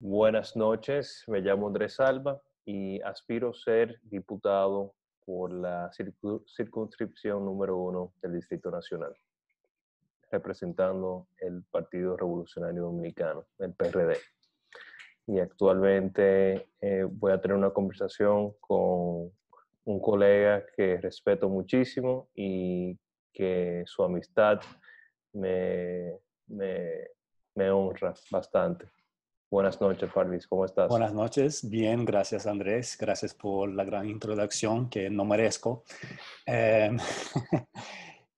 Buenas noches, me llamo Andrés Alba y aspiro a ser diputado por la circunscripción número uno del Distrito Nacional, representando el Partido Revolucionario Dominicano, el PRD. Y actualmente eh, voy a tener una conversación con un colega que respeto muchísimo y que su amistad me honra bastante. Buenas noches, Farvis. ¿Cómo estás? Buenas noches. Bien, gracias, Andrés. Gracias por la gran introducción que no merezco. Em,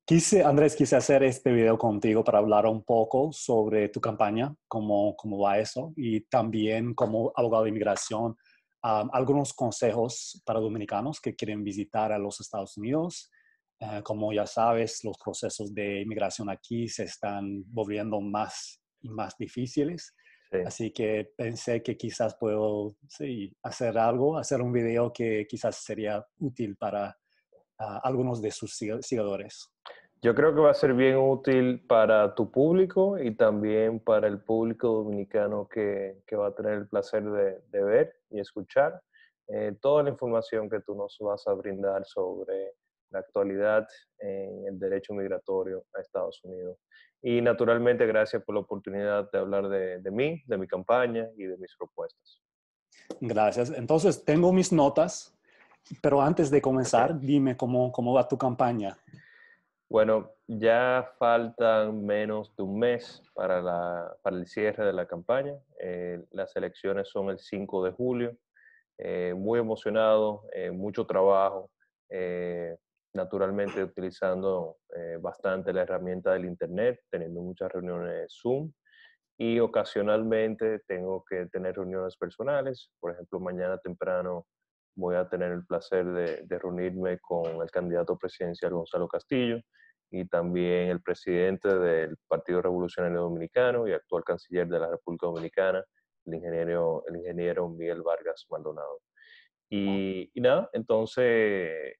quise, Andrés, quise hacer este video contigo para hablar un poco sobre tu campaña, cómo, cómo va eso, y también como abogado de inmigración, algunos consejos para dominicanos que quieren visitar a los Estados Unidos. Eh, como ya sabes, los procesos de inmigración aquí se están volviendo más y más difíciles. Así que pensé que quizás puedo hacer algo, hacer un video que quizás sería útil para ah, algunos de sus seguidores. Yo creo que va a ser bien útil para tu público y también para el público dominicano que, va a tener el placer de, ver y escuchar eh, toda la información que tú nos vas a brindar sobre la actualidad en el derecho migratorio a Estados Unidos. Y naturalmente, gracias por la oportunidad de hablar de, mí, de mi campaña y de mis propuestas. Gracias. Entonces, tengo mis notas, pero antes de comenzar, dime cómo, cómo va tu campaña. Bueno, ya faltan menos de un mes para, la, para el cierre de la campaña. Eh, las elecciones son el 5 de julio. Eh, muy emocionado, eh, mucho trabajo, naturalmente utilizando eh, bastante la herramienta del Internet, teniendo muchas reuniones Zoom y ocasionalmente tengo que tener reuniones personales. Por ejemplo, mañana temprano voy a tener el placer de, reunirme con el candidato presidencial Gonzalo Castillo y también el presidente del Partido Revolucionario Dominicano y actual canciller de la República Dominicana, el ingeniero, el ingeniero Miguel Vargas Maldonado. y nada, entonces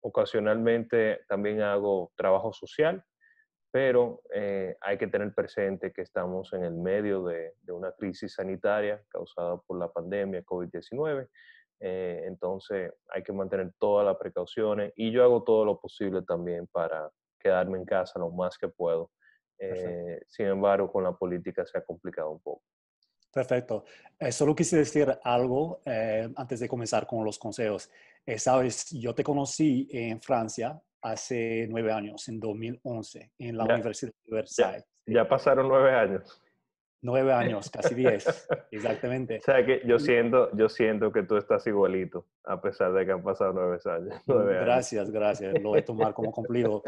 Ocasionalmente también hago trabajo social, pero eh, hay que tener presente que estamos en el medio de, una crisis sanitaria causada por la pandemia COVID-19. Eh, entonces hay que mantener todas las precauciones y yo hago todo lo posible también para quedarme en casa lo más que puedo. Eh, sin embargo, con la política se ha complicado un poco. Perfecto. Eh, solo quise decir algo eh, antes de comenzar con los consejos. Eh, sabes, yo te conocí en Francia hace nueve años, en 2011, en la Universidad de Versailles. Ya, pasaron nueve años. Nueve años, casi diez, exactamente. O sea que yo siento, yo siento que tú estás igualito, a pesar de que han pasado nueve años. gracias, gracias, lo voy a tomar como cumplido.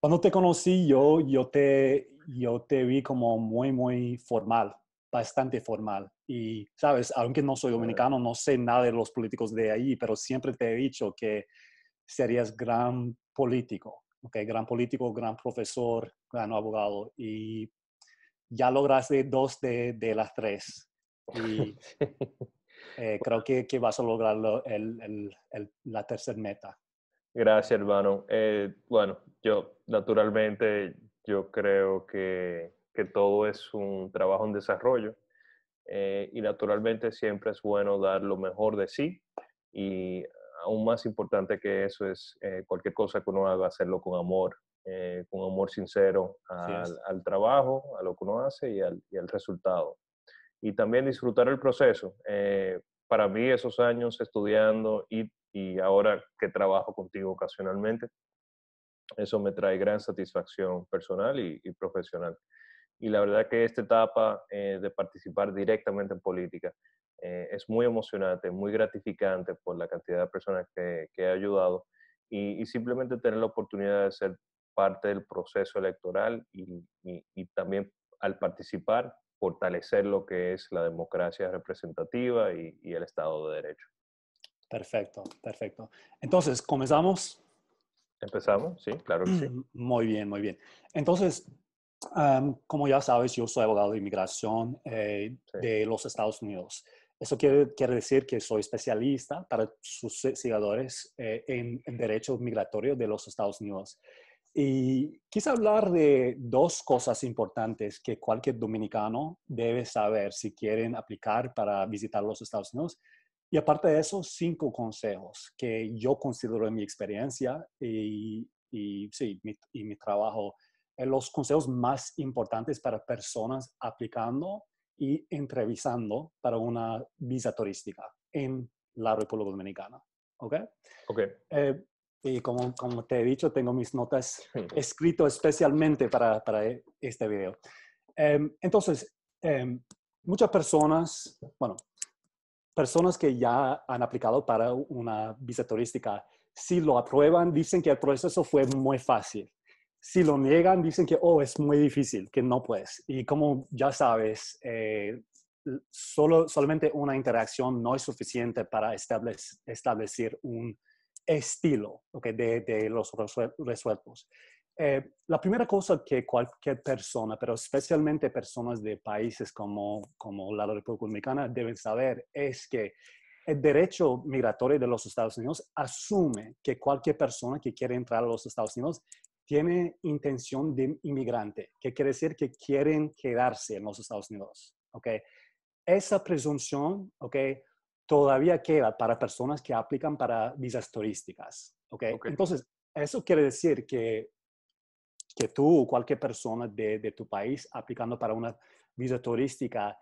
Cuando te conocí yo, yo te, yo te vi como muy, muy formal, bastante formal. Y, sabes, aunque no soy dominicano, no sé nada de los políticos de ahí, pero siempre te he dicho que serías gran político, ¿ok? Gran político, gran profesor, gran abogado. Y ya lograste dos de, de las tres. Y eh, creo que, que, vas a lograr el, la tercera meta. Gracias, hermano. Eh, bueno, yo naturalmente, yo creo que que todo es un trabajo en desarrollo eh, y naturalmente siempre es bueno dar lo mejor de sí y aún más importante que eso es eh, cualquier cosa que uno haga, hacerlo con amor, eh, con amor sincero al, trabajo, a lo que uno hace y al, resultado. Y también disfrutar el proceso. para mí esos años estudiando y, ahora que trabajo contigo ocasionalmente, eso me trae gran satisfacción personal y profesional y la verdad que esta etapa eh, de participar directamente en política eh, es muy emocionante, muy gratificante por la cantidad de personas que, que he ayudado y, simplemente tener la oportunidad de ser parte del proceso electoral y, y, también al participar fortalecer lo que es la democracia representativa y, y, el Estado de Derecho. Perfecto, perfecto. Entonces, ¿comenzamos? Empezamos, sí, claro que sí. Muy bien, muy bien. Entonces, como ya sabes, yo soy abogado de inmigración eh, de los Estados Unidos. Eso quiere, decir que soy especialista para sus seguidores eh, en, derechos derecho migratorio de los Estados Unidos. Y quise hablar de dos cosas importantes que cualquier dominicano debe saber si quieren aplicar para visitar los Estados Unidos. Y aparte de eso, cinco consejos que yo considero en mi experiencia y, sí, y mi trabajo los consejos más importantes para personas aplicando y entrevistando para una visa turística en la República Dominicana. ¿Ok? Ok. Eh, y como, te he dicho, tengo mis notas escritas especialmente para, e, este video. Em, entonces, em, muchas personas, bueno, personas que ya han aplicado para una visa turística, si lo aprueban, dicen que el proceso fue muy fácil si lo niegan, dicen que, oh, es muy difícil, que no puedes. Y como ya sabes, eh, solo, solamente una interacción no es suficiente para establecer un estilo okay, de, los resueltos. Eh, la primera cosa que cualquier persona, pero especialmente personas de países como, como la República Dominicana, deben saber es que el derecho migratorio de los Estados Unidos asume que cualquier persona que quiere entrar a los Estados Unidos tiene intención de inmigrante, que quiere decir que quieren quedarse en los Estados Unidos. ¿okay? Esa presunción ¿okay? todavía queda para personas que aplican para visas turísticas. ¿okay? Entonces, eso quiere decir que, que tú o cualquier persona de, de tu país aplicando para una visa turística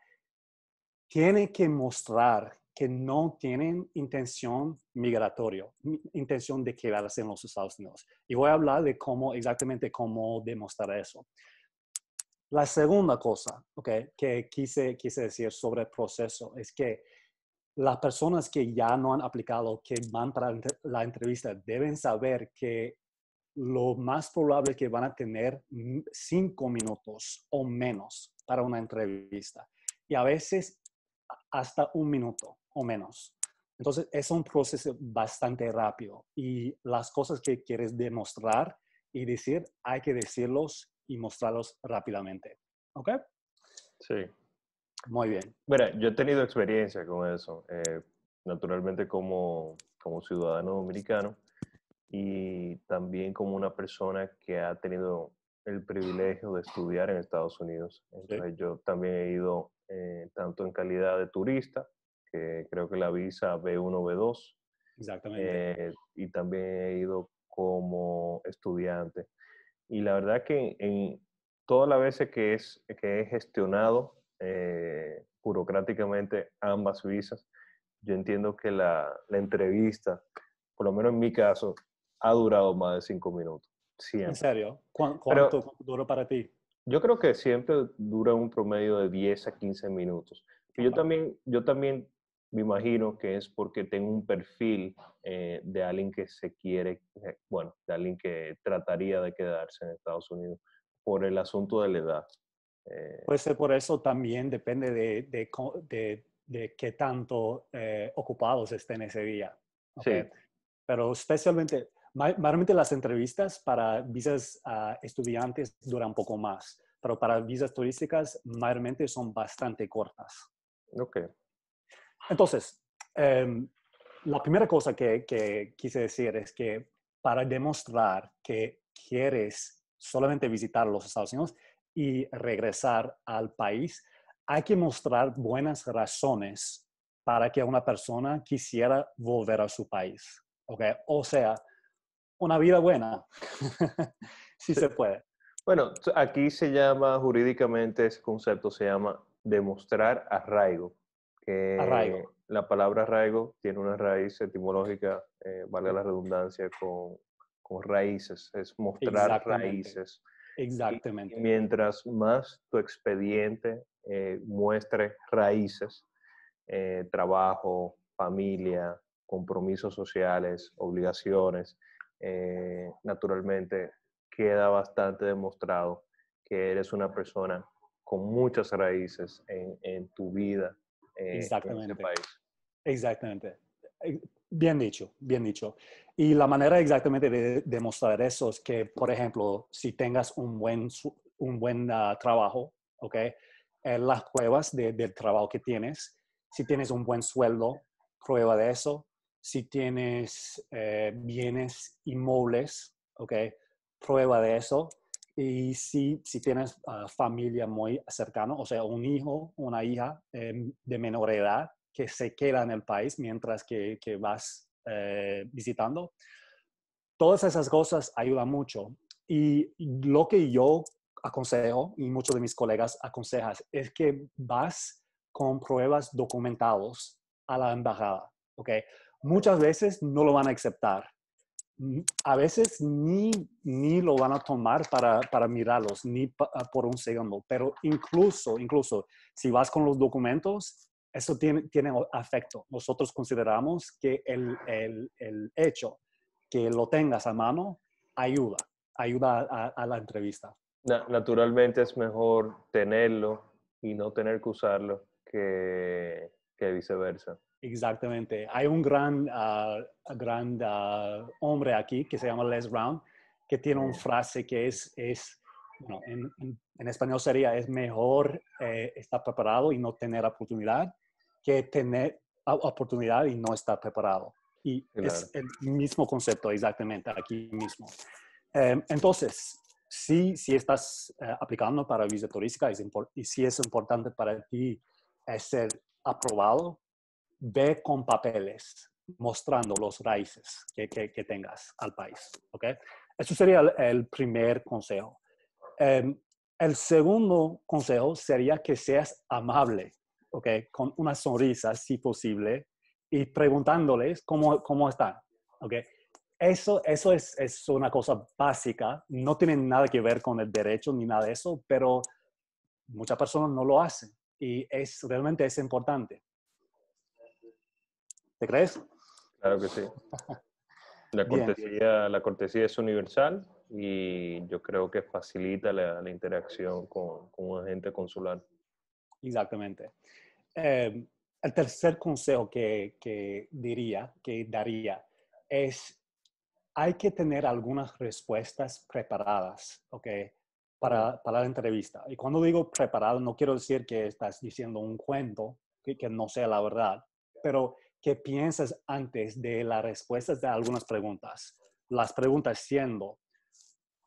tiene que mostrar que no tienen intención migratoria, intención de quedarse en los Estados Unidos. Y voy a hablar de cómo, exactamente cómo demostrar eso. La segunda cosa que quise, quise decir sobre el proceso es que las personas que ya no han aplicado, que van para la entrevista, deben saber que lo más probable es que van a tener cinco minutos o menos para una entrevista. Y a veces hasta un minuto o menos. Entonces, es un proceso bastante rápido y las cosas que quieres demostrar y decir, hay que decirlos y mostrarlos rápidamente. ¿Ok? Sí. Muy bien. Mira, yo he tenido experiencia con eso, eh, naturalmente como, como ciudadano dominicano y también como una persona que ha tenido el privilegio de estudiar en Estados Unidos. Entonces yo también he ido eh, tanto en calidad de turista que creo que la visa B1, B2. Exactamente. Eh, y también he ido como estudiante. Y la verdad que en, todas las veces que, es, que he gestionado eh, burocráticamente ambas visas, yo entiendo que la, entrevista, por lo menos en mi caso, ha durado más de cinco minutos. ¿En serio? ¿Cuánto, dura para ti? Yo creo que siempre dura un promedio de 10 a 15 minutos. Y yo también, yo también me imagino que es porque tengo un perfil eh, de alguien que se quiere, eh, bueno, de alguien que trataría de quedarse en Estados Unidos por el asunto de la edad. Eh. Puede ser por eso también, depende de, de, qué tanto ocupados estén ese día. Sí. Pero especialmente, mayormente las entrevistas para visas a estudiantes duran un poco más, pero para visas turísticas mayormente son bastante cortas. Ok. Entonces, em, la primera cosa que, quise decir es que para demostrar que quieres solamente visitar los Estados Unidos y regresar al país, hay que mostrar buenas razones para que una persona quisiera volver a su país. O sea, una vida buena, si se puede. Bueno, aquí se llama jurídicamente ese concepto, se llama demostrar arraigo arraigo. La palabra arraigo tiene una raíz etimológica, vale eh, valga la redundancia, con, raíces, es mostrar raíces. Exactamente. mientras más tu expediente eh, muestre raíces, eh, trabajo, familia, compromisos sociales, obligaciones, naturalmente queda bastante demostrado que eres una persona con muchas raíces en, en tu vida eh, este exactamente. Exactamente. Eh, bien dicho, bien dicho. Y la manera exactamente de demostrar eso es que, por ejemplo, si tengas un buen, un buen ah, trabajo, ¿ok? las pruebas del trabajo que tienes, si tienes un buen sueldo, prueba de eso. Si tienes eh, bienes inmuebles, ¿ok? Prueba de eso. Y si, si tienes ah, familia muy cercana, o sea, un hijo, una hija em, de menor edad que se queda en el país mientras que, que vas eh, visitando, todas esas cosas ayudan mucho. Y lo que yo aconsejo y muchos de mis colegas aconsejan es que vas con pruebas documentados a la embajada, ¿ok? Muchas veces no lo van a aceptar a veces ni, lo van a tomar para, mirarlos, ni ah, por un segundo, pero incluso, incluso si vas con los documentos, eso tiene, tiene afecto. Nosotros consideramos que el, el, el hecho que lo tengas a mano ayuda, ayuda a, la entrevista. Naturalmente es mejor tenerlo y no tener que usarlo que viceversa. Exactamente. Hay un gran, ah, gran ah, hombre aquí que se llama Les Brown, que tiene una frase que es, es en, español sería, es mejor eh, estar preparado y no tener oportunidad que tener oportunidad y no estar preparado. Y es el mismo concepto exactamente aquí mismo. Em, entonces, si, si estás eh, aplicando para visa turística y si es importante para ti eh, ser aprobado ve con papeles mostrando los raíces que, tengas al país. Eso sería el, primer consejo. Em, el segundo consejo sería que seas amable, con una sonrisa si posible y preguntándoles cómo, están. Eso, es, una cosa básica, no tiene nada que ver con el derecho ni nada de eso, pero muchas personas no lo hacen y realmente es importante. ¿Te crees? Claro que sí. La cortesía, la cortesía es universal y yo creo que facilita la, interacción con, un agente consular. Exactamente. Em, el tercer consejo que, diría, que daría, es hay que tener algunas respuestas preparadas, ¿ok? Para, la entrevista. Y cuando digo preparado, no quiero decir que estás diciendo un cuento que, que no sea la verdad, pero qué piensas antes de las respuestas de algunas preguntas. Las preguntas siendo,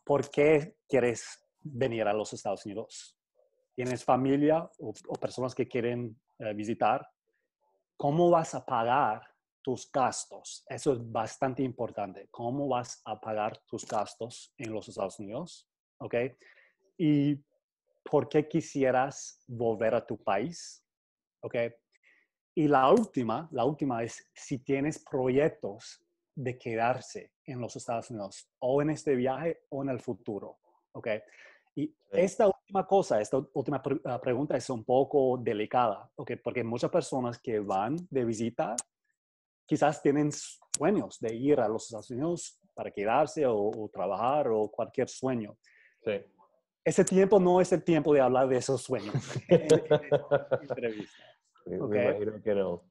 ¿por qué quieres venir a los Estados Unidos? ¿Tienes familia o, personas que quieren eh, visitar? ¿Cómo vas a pagar tus gastos? Eso es bastante importante. ¿Cómo vas a pagar tus gastos en los Estados Unidos? ¿Ok? ¿Y por qué quisieras volver a tu país? ¿Ok? Y la última, la última es si tienes proyectos de quedarse en los Estados Unidos o en este viaje o en el futuro. ¿Ok? Y esta última cosa, esta última ah, pregunta es un poco delicada, Porque muchas personas que van de visita quizás tienen sueños de ir a los Estados Unidos para quedarse o, trabajar o cualquier sueño. Sí. Ese tiempo no es el tiempo de hablar de esos sueños imagino que no.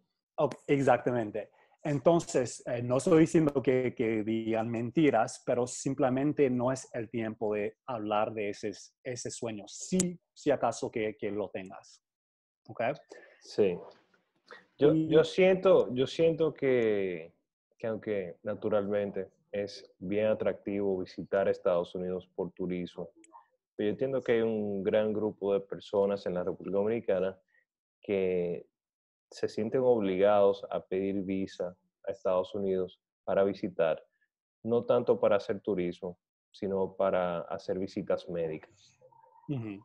exactamente. Entonces, eh, no estoy diciendo que, digan mentiras, pero simplemente no es el tiempo de hablar de ese, sueño, si, si acaso que, lo tengas. Okay. Sí. Yo, siento, yo siento que, que, aunque naturalmente es bien atractivo visitar Estados Unidos por turismo, pero yo entiendo que hay un gran grupo de personas en la República Dominicana que se sienten obligados a pedir visa a Estados Unidos para visitar, no tanto para hacer turismo, sino para hacer visitas médicas. Y,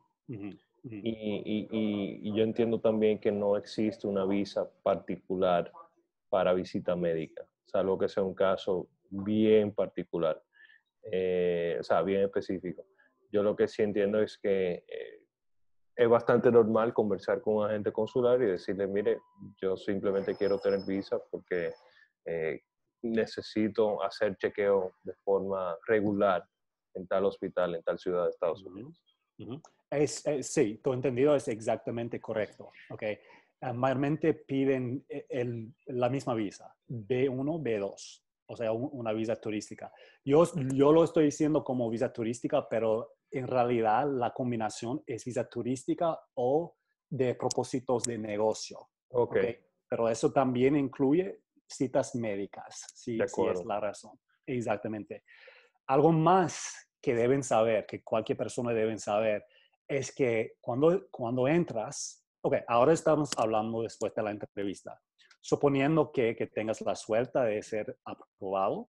yo entiendo también que no existe una visa particular para visita médica, salvo que sea un caso bien particular, eh, o sea, bien específico. Yo lo que sí entiendo es que eh, es bastante normal conversar con un agente consular y decirle, mire, yo simplemente quiero tener visa porque eh, necesito hacer chequeo de forma regular en tal hospital, en tal ciudad de Estados Unidos. es, eh, sí, tu entendido es exactamente correcto. Okay. mayormente piden eh, la misma visa, B1, B2, o sea, una visa turística. Yo, yo lo estoy diciendo como visa turística, pero en realidad la combinación es visa turística o de propósitos de negocio. Ok. Pero eso también incluye citas médicas, si, es la razón. Exactamente. Algo más que deben saber, que cualquier persona debe saber, es que cuando, cuando entras, ok, ahora estamos hablando después de la entrevista, suponiendo que, que tengas la suerte de ser aprobado,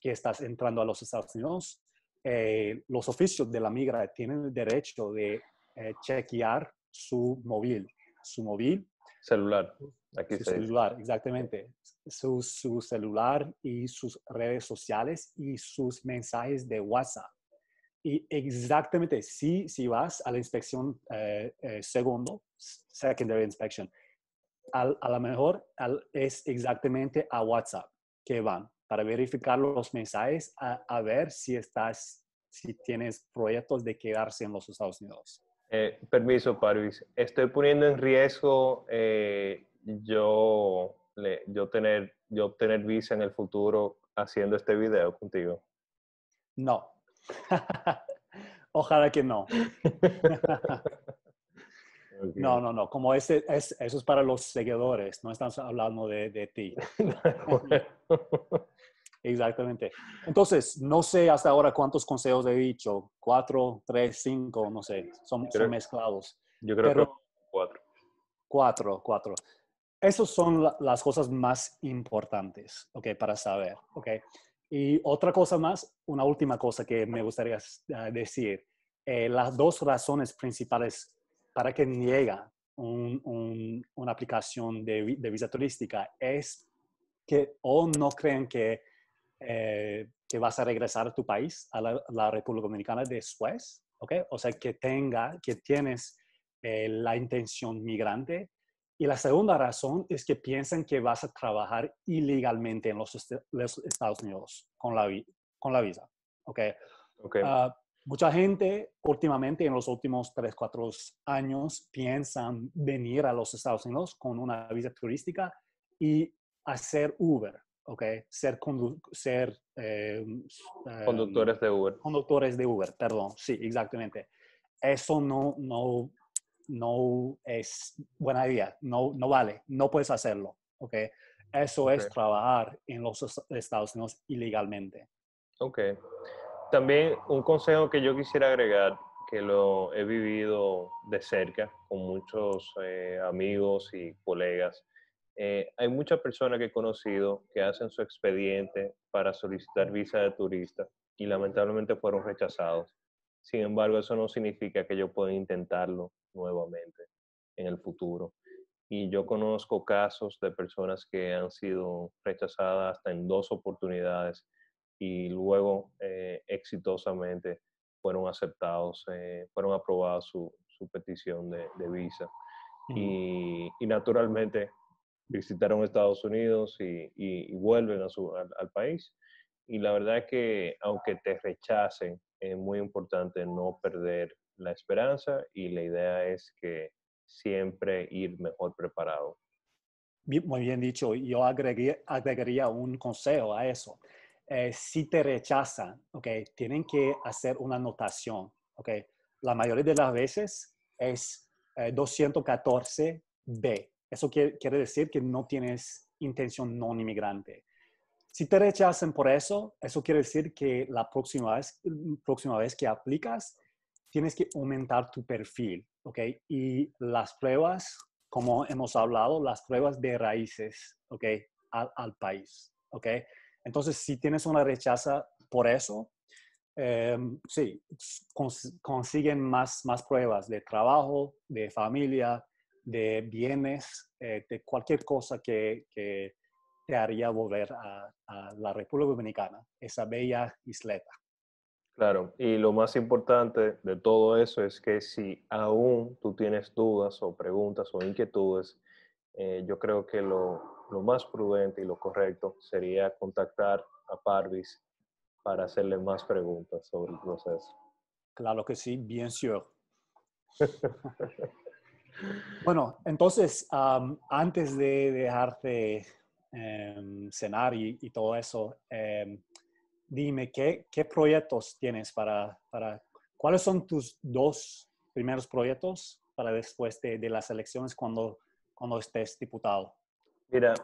que estás entrando a los Estados Unidos, eh, los oficios de la migra tienen el derecho de eh, chequear su móvil, su móvil. Celular. Aquí su celular, exactamente. Su, celular y sus redes sociales y sus mensajes de WhatsApp. Y exactamente, si, si vas a la inspección eh, segundo, secondary inspection, a lo mejor es exactamente a WhatsApp que van para verificar los mensajes a, ver si estás, si tienes proyectos de quedarse en los Estados Unidos. Eh, permiso, Parvis. Estoy poniendo en riesgo eh, yo, yo, tener, yo obtener visa en el futuro haciendo este video contigo. No. Ojalá que no. No, no, no. Como ese, es, eso es para los seguidores, no están hablando de, de ti. Exactamente. Entonces, no sé hasta ahora cuántos consejos he dicho. Cuatro, tres, cinco, no sé. Son, mezclados. Yo creo que cuatro. Cuatro, cuatro. Esas son las cosas más importantes, ¿ok? Para saber, ¿ok? Y otra cosa más, una última cosa que me gustaría ah, decir. Eh, las dos razones principales para que niega una aplicación de, visa turística es que o no creen que, eh, que vas a regresar a tu país, a la, República Dominicana después, ¿ok? O sea, que, tenga, que tienes eh, la intención migrante. Y la segunda razón es que piensan que vas a trabajar ilegalmente en los, Estados Unidos con la, con la visa, ¿ok? Ah, Mucha gente últimamente, en los últimos tres, cuatro años, piensan venir a los Estados Unidos con una visa turística y hacer Uber, ¿ok? Ser, eh, em, conductores de Uber. Conductores de Uber, perdón, sí, exactamente. Eso no, no, no es buena idea, no, no vale, no puedes hacerlo, ¿ok? Eso es trabajar en los Estados Unidos ilegalmente. Ok. También un consejo que yo quisiera agregar, que lo he vivido de cerca con muchos eh, amigos y colegas, eh, hay muchas personas que he conocido que hacen su expediente para solicitar visa de turista y lamentablemente fueron rechazados. Sin embargo, eso no significa que yo pueda intentarlo nuevamente en el futuro. Y yo conozco casos de personas que han sido rechazadas hasta en dos oportunidades y luego eh, exitosamente fueron aceptados, eh, fueron aprobadas su, su petición de, visa. y, y, naturalmente visitaron Estados Unidos y, y, vuelven a su, al, país. Y la verdad es que aunque te rechacen, es muy importante no perder la esperanza y la idea es que siempre ir mejor preparado. Muy bien dicho. Yo agregué, agregaría un consejo a eso. Eh, si te rechazan, okay, tienen que hacer una anotación. Okay. La mayoría de las veces es 214B. Eh, eso quiere, decir que no tienes intención no inmigrante. Si te rechazan por eso, eso quiere decir que la próxima vez, mm, próxima vez que aplicas, tienes que aumentar tu perfil. Okay. Y las pruebas, como hemos hablado, las pruebas de raíces al, al país. Okay entonces, si tienes una rechaza por eso, eh, sí, consiguen más, más pruebas de trabajo, de familia, de bienes, eh, de cualquier cosa que, te haría volver a, la República Dominicana, esa bella isleta. Claro, y lo más importante de todo eso es que si aún tú tienes dudas o preguntas o inquietudes, eh, yo creo que lo, lo más prudente y lo correcto sería contactar a Parvis para hacerle más preguntas sobre el proceso. Claro que sí, bien sûr. bueno, entonces, antes de dejarte em, cenar y, todo eso, em, dime, ¿qué, proyectos tienes para, para, cuáles son tus dos primeros proyectos para después de, de las elecciones cuando, cuando estés diputado? Mira,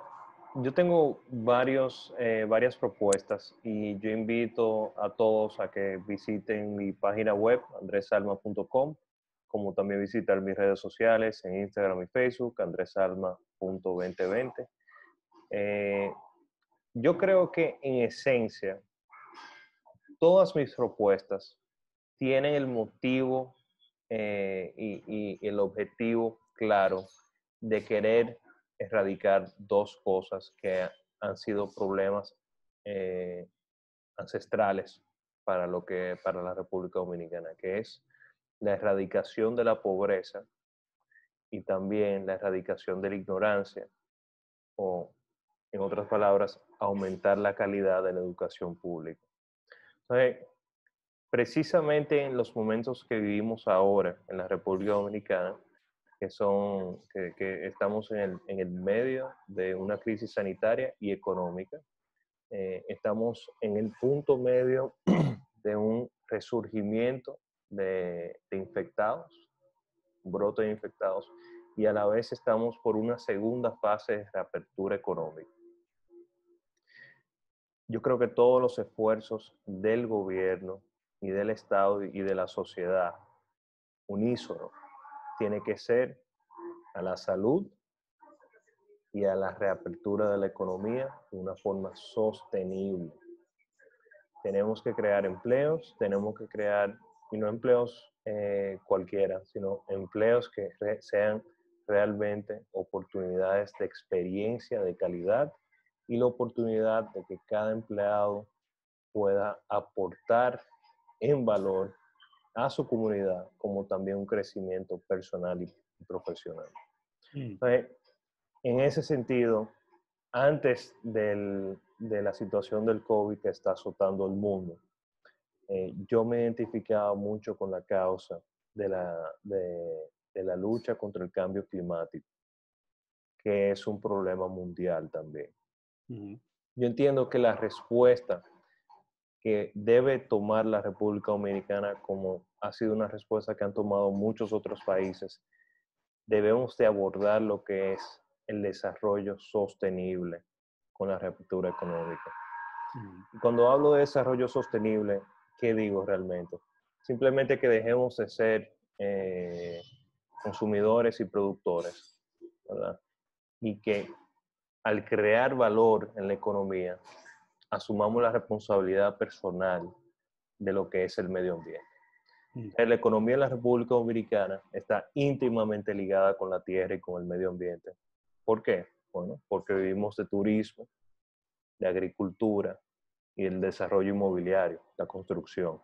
yo tengo varios, eh, varias propuestas y yo invito a todos a que visiten mi página web, andresalma.com, como también visitar mis redes sociales en Instagram y Facebook, andresalma.2020. Eh, yo creo que en esencia, todas mis propuestas tienen el motivo eh, y el objetivo claro de querer erradicar dos cosas que han sido problemas eh, ancestrales para lo que para la República Dominicana, que es la erradicación de la pobreza y también la erradicación de la ignorancia o en otras palabras, aumentar la calidad de la educación pública. precisamente en los momentos que vivimos ahora en la República Dominicana, que, son, que, estamos en el, en el, medio de una crisis sanitaria y económica. Eh, estamos en el punto medio de un resurgimiento de, infectados, brotes de infectados, y a la vez estamos por una segunda fase de reapertura económica. Yo creo que todos los esfuerzos del gobierno y del Estado y de la sociedad unísono tiene que ser a la salud y a la reapertura de la economía de una forma sostenible. Tenemos que crear empleos, tenemos que crear, y no empleos eh, cualquiera, sino empleos que sean realmente oportunidades de experiencia, de calidad y la oportunidad de que cada empleado pueda aportar en valor a su comunidad, como también un crecimiento personal y profesional. Mm. en ese sentido, antes de la situación del COVID que está azotando el mundo, eh, yo me identificaba mucho con la causa de la, de, la lucha contra el cambio climático, que es un problema mundial también. Mm. Yo entiendo que la respuesta que debe tomar la República Dominicana como ha sido una respuesta que han tomado muchos otros países. Debemos de abordar lo que es el desarrollo sostenible con la reapertura económica. Mm. cuando hablo de desarrollo sostenible, ¿qué digo realmente? Simplemente que dejemos de ser eh, consumidores y productores, ¿verdad? Y que al crear valor en la economía, asumamos la responsabilidad personal de lo que es el medio ambiente. Mm. La economía de la República Dominicana está íntimamente ligada con la tierra y con el medio ambiente. ¿Por qué? Bueno, porque vivimos de turismo, de agricultura y el desarrollo inmobiliario, la construcción.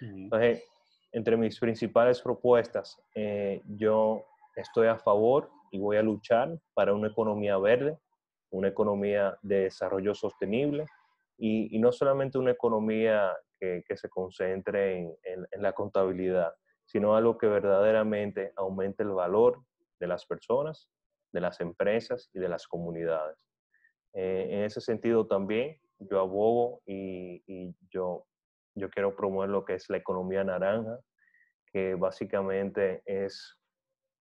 Mm. Entonces, entre mis principales propuestas, eh, yo estoy a favor y voy a luchar para una economía verde, una economía de desarrollo sostenible, y, no solamente una economía que, se concentre en, la contabilidad, sino algo que verdaderamente aumente el valor de las personas, de las empresas y de las comunidades. Eh, en ese sentido también yo abogo y, yo, yo quiero promover lo que es la economía naranja, que básicamente es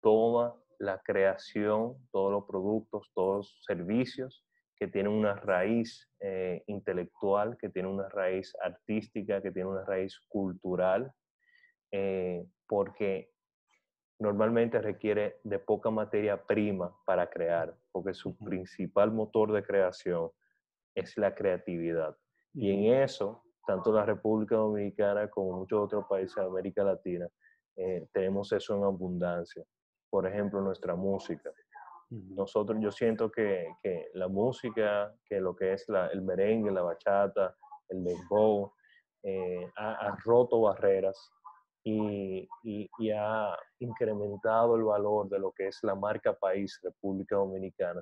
toda la creación, todos los productos, todos los servicios que tiene una raíz eh, intelectual, que tiene una raíz artística, que tiene una raíz cultural, eh, porque normalmente requiere de poca materia prima para crear, porque su principal motor de creación es la creatividad. Y en eso, tanto la República Dominicana como muchos otros países de América Latina, eh, tenemos eso en abundancia. Por ejemplo, nuestra música. Nosotros, yo siento que, la música, que lo que es el merengue, la bachata, el dembow, eh, ha, roto barreras y, ha incrementado el valor de lo que es la marca país República Dominicana.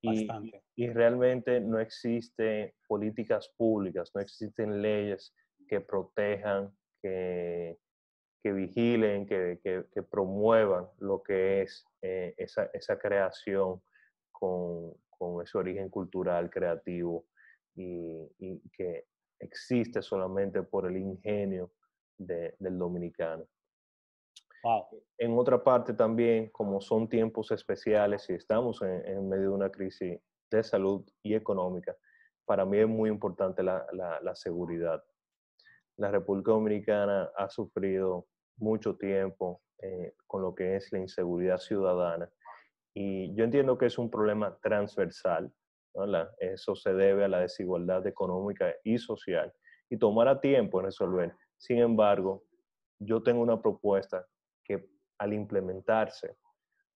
Y, y, realmente no existen políticas públicas, no existen leyes que protejan, que, que vigilen, que, que, promuevan lo que es eh, esa, esa, creación con, con, ese origen cultural, creativo, y, que existe solamente por el ingenio del dominicano. En otra parte también, como son tiempos especiales y estamos en, medio de una crisis de salud y económica, para mí es muy importante la, la, la seguridad. La República Dominicana ha sufrido mucho tiempo eh, con lo que es la inseguridad ciudadana. Y yo entiendo que es un problema transversal, eso se debe a la desigualdad económica y social, y tomará tiempo en resolver. Sin embargo, yo tengo una propuesta que al implementarse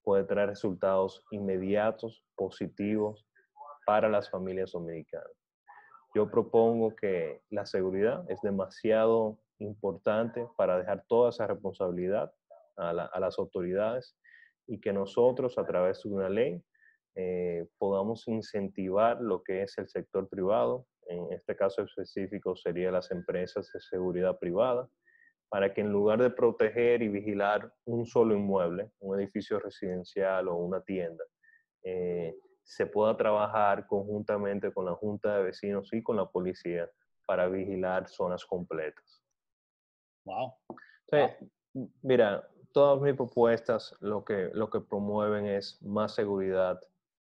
puede traer resultados inmediatos, positivos para las familias dominicanas. Yo propongo que la seguridad es demasiado importante para dejar toda esa responsabilidad a, las autoridades y que nosotros a través de una ley eh, podamos incentivar lo que es el sector privado, en este caso específico serían las empresas de seguridad privada, para que en lugar de proteger y vigilar un solo inmueble, un edificio residencial o una tienda, eh, se pueda trabajar conjuntamente con la Junta de Vecinos y con la policía para vigilar zonas completas mira, todas mis propuestas lo que, lo que promueven es más seguridad,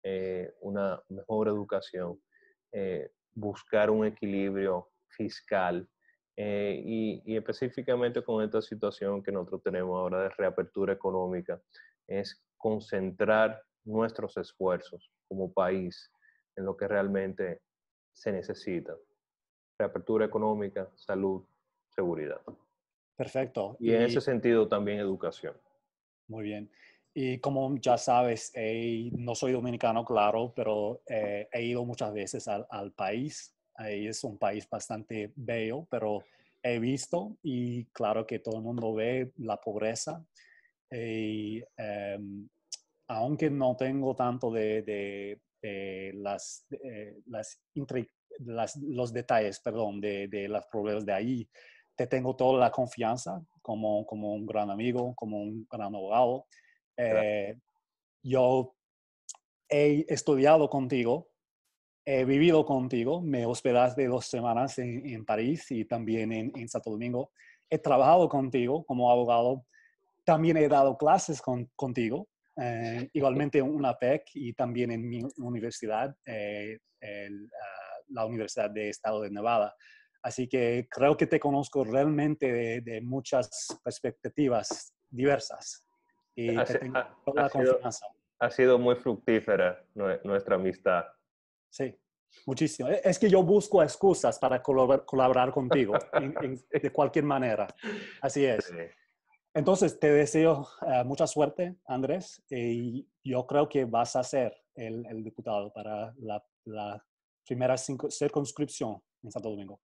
eh, una mejor educación, eh, buscar un equilibrio fiscal eh, y, específicamente con esta situación que nosotros tenemos ahora de reapertura económica, es concentrar nuestros esfuerzos como país en lo que realmente se necesita. Reapertura económica, salud, seguridad. Perfecto. Y, en ese sentido también educación. Muy bien. Y como ya sabes, no soy dominicano, claro, pero eh, he ido muchas veces al, país. Ahí es un país bastante bello, pero he visto y claro que todo el mundo ve la pobreza. Em, aunque no tengo tanto de, eh, las, los detalles, perdón, de, los problemas de ahí, te tengo toda la confianza como, como un gran amigo, como un gran abogado. Eh, yo he estudiado contigo, he vivido contigo, me hospedaste dos semanas en, en París y también en, en, Santo Domingo. He trabajado contigo como abogado, también he dado clases contigo, eh, igualmente en una PEC y también en mi universidad, eh, ah, la Universidad de Estado de Nevada. Así que creo que te conozco realmente de, muchas perspectivas diversas y te tengo toda la confianza. ha sido muy fructífera nuestra amistad. Sí, muchísimo. E, es que yo busco excusas para colaborar, contigo de cualquier manera. Así es. Entonces, te deseo eh, mucha suerte, Andrés, y yo creo que vas a ser el, diputado para la, la primera circunscripción en Santo Domingo.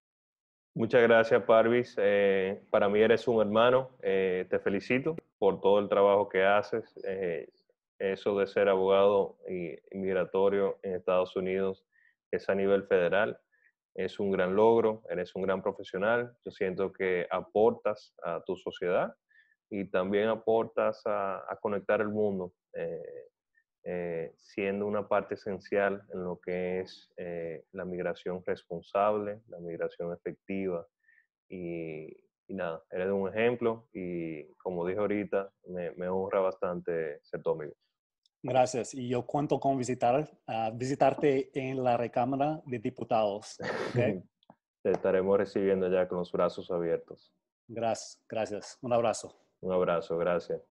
Muchas gracias, Parvis. Eh, para mí eres un hermano. Eh, te felicito por todo el trabajo que haces. Eh, eso de ser abogado y migratorio en Estados Unidos es a nivel federal. Es un gran logro. Eres un gran profesional. Yo siento que aportas a tu sociedad y también aportas a conectar el mundo. Eh, siendo una parte esencial en lo que es eh, la migración responsable, la migración efectiva. Y, nada, eres un ejemplo y como dije ahorita, me, honra bastante ser tu amigo. Gracias. Y yo cuento con visitar, ah, visitarte en la Recámara de Diputados. Te estaremos recibiendo ya con los brazos abiertos. Gracias, gracias. Un abrazo. Un abrazo, gracias.